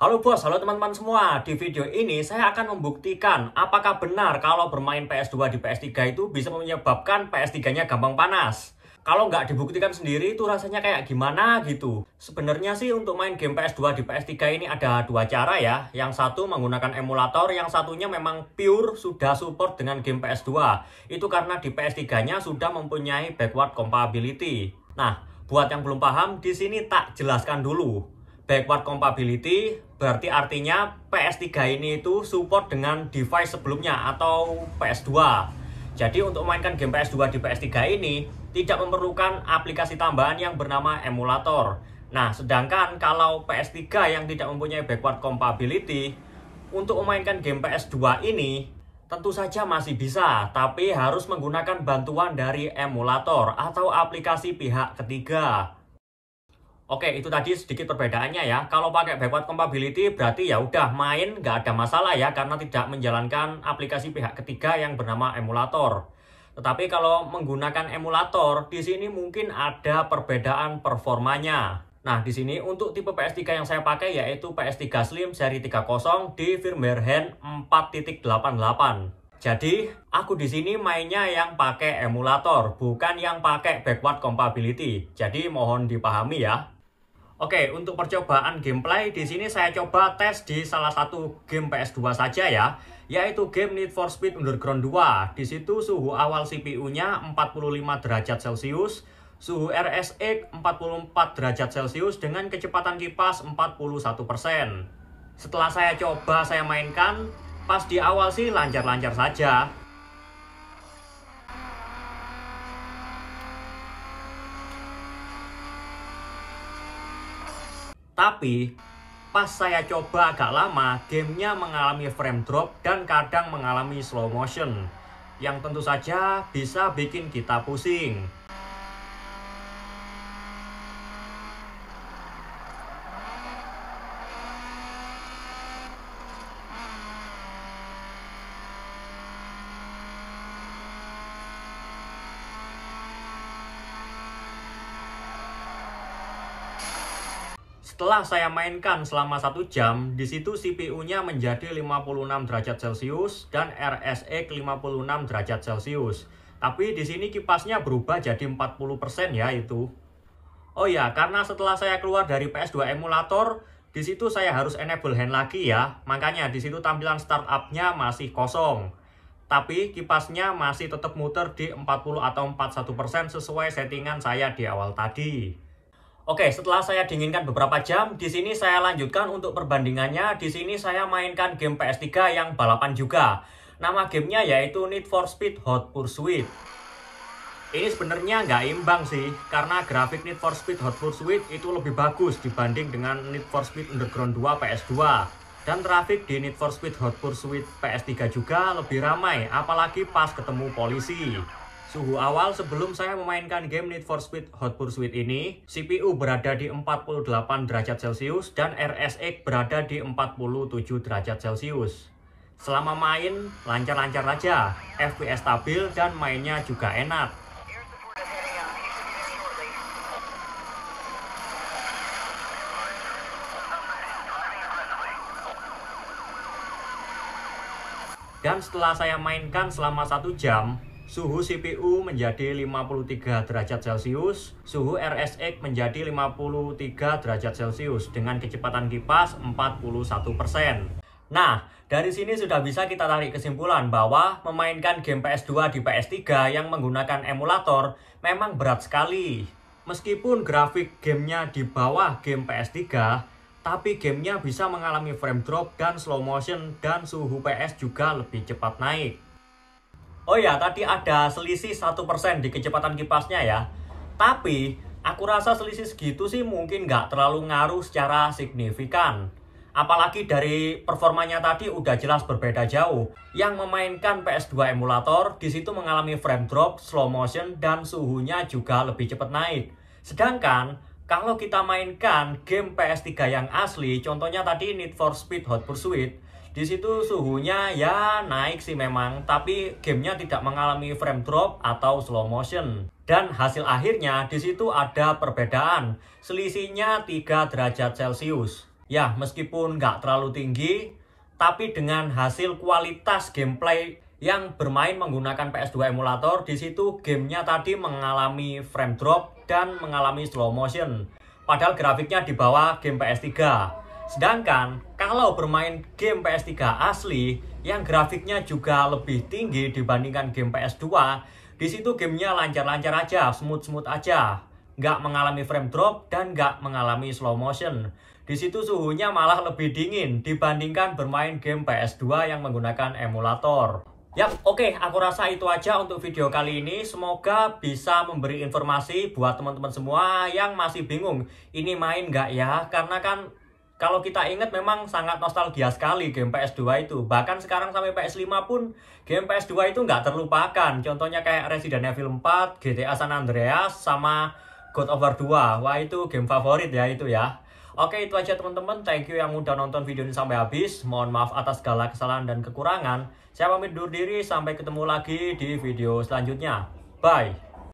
Halo bos, halo teman-teman semua. Di video ini saya akan membuktikan apakah benar kalau bermain PS2 di PS3 itu bisa menyebabkan PS3-nya gampang panas. Kalau nggak dibuktikan sendiri itu rasanya kayak gimana gitu. Sebenarnya sih untuk main game PS2 di PS3 ini ada dua cara ya. Yang satu menggunakan emulator, yang satunya memang pure sudah support dengan game PS2. Itu karena di PS3-nya sudah mempunyai backward compatibility. Nah, buat yang belum paham, di sini tak jelaskan dulu backward compatibility berarti artinya PS3 ini itu support dengan device sebelumnya atau PS2 jadi untuk memainkan game PS2 di PS3 ini tidak memerlukan aplikasi tambahan yang bernama emulator nah sedangkan kalau PS3 yang tidak mempunyai backward compatibility untuk memainkan game PS2 ini tentu saja masih bisa tapi harus menggunakan bantuan dari emulator atau aplikasi pihak ketiga Oke, itu tadi sedikit perbedaannya ya. Kalau pakai backward compatibility berarti ya udah main nggak ada masalah ya karena tidak menjalankan aplikasi pihak ketiga yang bernama emulator. Tetapi kalau menggunakan emulator, di sini mungkin ada perbedaan performanya. Nah, di sini untuk tipe PS3 yang saya pakai yaitu PS3 Slim seri 30 di firmware hand e 4.88. Jadi, aku di sini mainnya yang pakai emulator, bukan yang pakai backward compatibility. Jadi, mohon dipahami ya. Oke, untuk percobaan gameplay di sini saya coba tes di salah satu game PS2 saja ya, yaitu game Need for Speed Underground 2. Di situ suhu awal CPU-nya 45 derajat Celcius, suhu RSX 44 derajat Celcius dengan kecepatan kipas 41%. Setelah saya coba saya mainkan, pas di awal sih lancar-lancar saja, Tapi pas saya coba agak lama, gamenya mengalami frame drop dan kadang mengalami slow motion. Yang tentu saja bisa bikin kita pusing. Setelah saya mainkan selama satu jam, di situ CPU-nya menjadi 56 derajat Celcius dan RSE 56 derajat Celcius. Tapi di sini kipasnya berubah jadi 40% ya itu. Oh ya, karena setelah saya keluar dari PS2 emulator, di situ saya harus enable hand lagi ya. Makanya di situ tampilan startupnya masih kosong. Tapi kipasnya masih tetap muter di 40 atau 41% sesuai settingan saya di awal tadi. Oke, setelah saya dinginkan beberapa jam, di sini saya lanjutkan untuk perbandingannya. Di sini saya mainkan game PS3 yang balapan juga. Nama gamenya yaitu Need for Speed Hot Pursuit. Ini sebenarnya nggak imbang sih, karena grafik Need for Speed Hot Pursuit itu lebih bagus dibanding dengan Need for Speed Underground 2 PS2. Dan grafik di Need for Speed Hot Pursuit PS3 juga lebih ramai, apalagi pas ketemu polisi. Suhu awal sebelum saya memainkan game Need for Speed Hot Pursuit ini, CPU berada di 48 derajat Celcius dan RSX berada di 47 derajat Celcius. Selama main, lancar-lancar aja, FPS stabil dan mainnya juga enak. Dan setelah saya mainkan selama satu jam, Suhu CPU menjadi 53 derajat Celcius, suhu RSX menjadi 53 derajat Celcius dengan kecepatan kipas 41%. Nah, dari sini sudah bisa kita tarik kesimpulan bahwa memainkan game PS2 di PS3 yang menggunakan emulator memang berat sekali. Meskipun grafik gamenya di bawah game PS3, tapi gamenya bisa mengalami frame drop dan slow motion dan suhu PS juga lebih cepat naik. Oh ya, tadi ada selisih 1% di kecepatan kipasnya ya. Tapi, aku rasa selisih segitu sih mungkin nggak terlalu ngaruh secara signifikan. Apalagi dari performanya tadi udah jelas berbeda jauh. Yang memainkan PS2 emulator, disitu mengalami frame drop, slow motion, dan suhunya juga lebih cepat naik. Sedangkan, kalau kita mainkan game PS3 yang asli, contohnya tadi Need for Speed Hot Pursuit, di situ suhunya ya naik sih memang, tapi gamenya tidak mengalami frame drop atau slow motion. Dan hasil akhirnya di situ ada perbedaan, selisihnya 3 derajat Celcius. Ya, meskipun nggak terlalu tinggi, tapi dengan hasil kualitas gameplay yang bermain menggunakan PS2 emulator, di situ gamenya tadi mengalami frame drop dan mengalami slow motion. Padahal grafiknya di bawah game PS3. Sedangkan kalau bermain game PS3 asli yang grafiknya juga lebih tinggi dibandingkan game PS2, di situ gamenya lancar-lancar aja, smooth-smooth aja, nggak mengalami frame drop dan nggak mengalami slow motion. Di situ suhunya malah lebih dingin dibandingkan bermain game PS2 yang menggunakan emulator. Yap, oke, okay, aku rasa itu aja untuk video kali ini. Semoga bisa memberi informasi buat teman-teman semua yang masih bingung, ini main nggak ya? Karena kan kalau kita ingat memang sangat nostalgia sekali game PS2 itu. Bahkan sekarang sampai PS5 pun game PS2 itu nggak terlupakan. Contohnya kayak Resident Evil 4, GTA San Andreas, sama God of War 2. Wah itu game favorit ya itu ya. Oke itu aja teman-teman. Thank you yang udah nonton video ini sampai habis. Mohon maaf atas segala kesalahan dan kekurangan. Saya pamit undur diri. Sampai ketemu lagi di video selanjutnya. Bye.